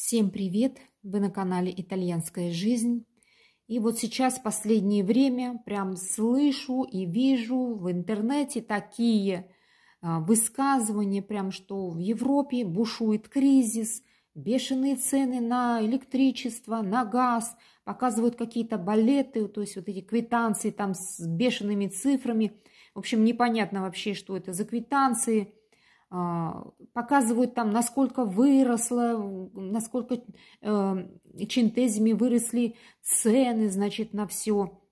Всем привет! Вы на канале «Итальянская жизнь». И вот сейчас в последнее время прям слышу и вижу в интернете такие а, высказывания, прям что в Европе бушует кризис, бешеные цены на электричество, на газ, показывают какие-то балеты, то есть вот эти квитанции там с бешеными цифрами. В общем, непонятно вообще, что это за квитанции – а, показывают там, насколько выросла, насколько э, чинтезями выросли цены, значит, на все.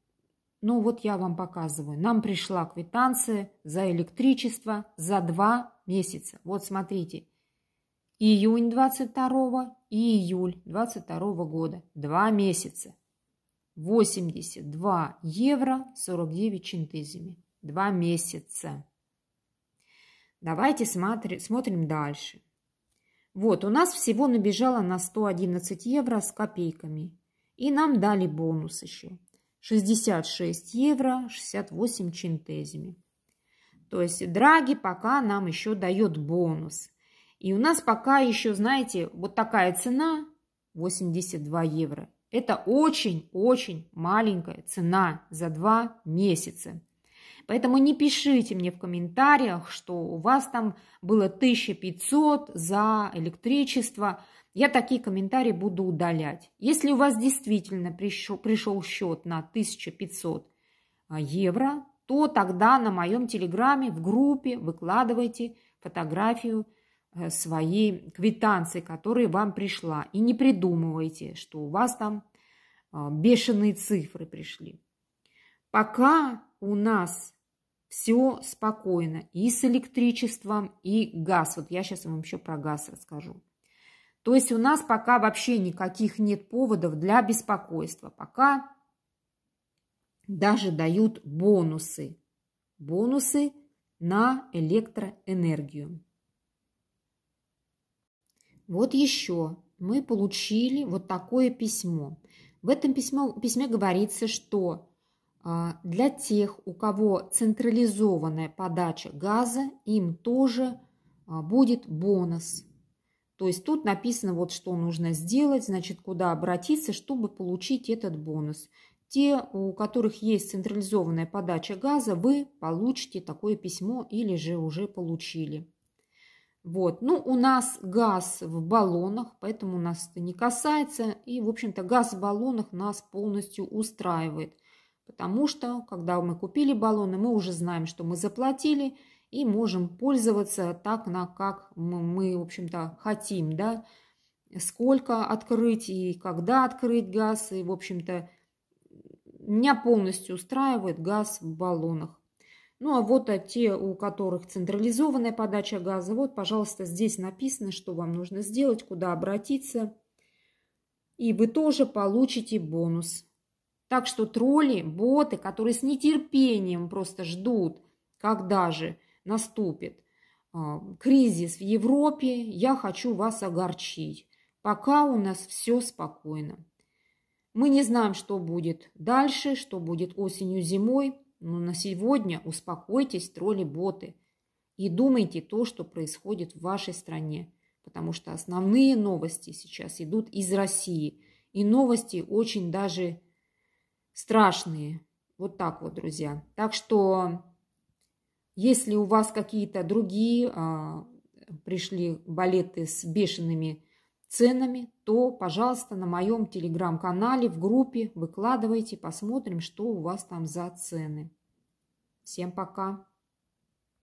Ну вот я вам показываю. Нам пришла квитанция за электричество за два месяца. Вот смотрите. Июнь 22 и июль 22 года. Два месяца. 82 евро 49 чинтезями. Два месяца. Давайте смотрим дальше. Вот, у нас всего набежало на 111 евро с копейками. И нам дали бонус еще. 66 евро 68 чинтезими. То есть Драги пока нам еще дает бонус. И у нас пока еще, знаете, вот такая цена 82 евро. Это очень-очень маленькая цена за два месяца. Поэтому не пишите мне в комментариях, что у вас там было 1500 за электричество. Я такие комментарии буду удалять. Если у вас действительно пришел, пришел счет на 1500 а, евро, то тогда на моем телеграме в группе выкладывайте фотографию э, своей квитанции, которая вам пришла. И не придумывайте, что у вас там а, бешеные цифры пришли. Пока у нас все спокойно и с электричеством, и газ. Вот я сейчас вам еще про газ расскажу. То есть у нас пока вообще никаких нет поводов для беспокойства. Пока даже дают бонусы. Бонусы на электроэнергию. Вот еще мы получили вот такое письмо. В этом письмо, письме говорится, что а, для тех, у кого централизованная подача газа, им тоже а, будет бонус. То есть тут написано, вот что нужно сделать, значит, куда обратиться, чтобы получить этот бонус. Те, у которых есть централизованная подача газа, вы получите такое письмо или же уже получили. Вот. Ну, у нас газ в баллонах, поэтому нас это не касается. И, в общем-то, газ в баллонах нас полностью устраивает – Потому что, когда мы купили баллоны, мы уже знаем, что мы заплатили и можем пользоваться так, на как мы, в общем-то, хотим, да, сколько открыть и когда открыть газ, и, в общем-то, меня полностью устраивает газ в баллонах. Ну а вот а те, у которых централизованная подача газа, вот, пожалуйста, здесь написано, что вам нужно сделать, куда обратиться. И вы тоже получите бонус. Так что тролли, боты, которые с нетерпением просто ждут, когда же наступит а, кризис в Европе, я хочу вас огорчить. Пока у нас все спокойно. Мы не знаем, что будет дальше, что будет осенью, зимой, но на сегодня успокойтесь, тролли-боты, и думайте то, что происходит в вашей стране, потому что основные новости сейчас идут из России, и новости очень даже страшные. Вот так вот, друзья. Так что, если у вас какие-то другие а, пришли балеты с бешеными ценами, то, пожалуйста, на моем телеграм-канале в группе выкладывайте, посмотрим, что у вас там за цены. Всем пока!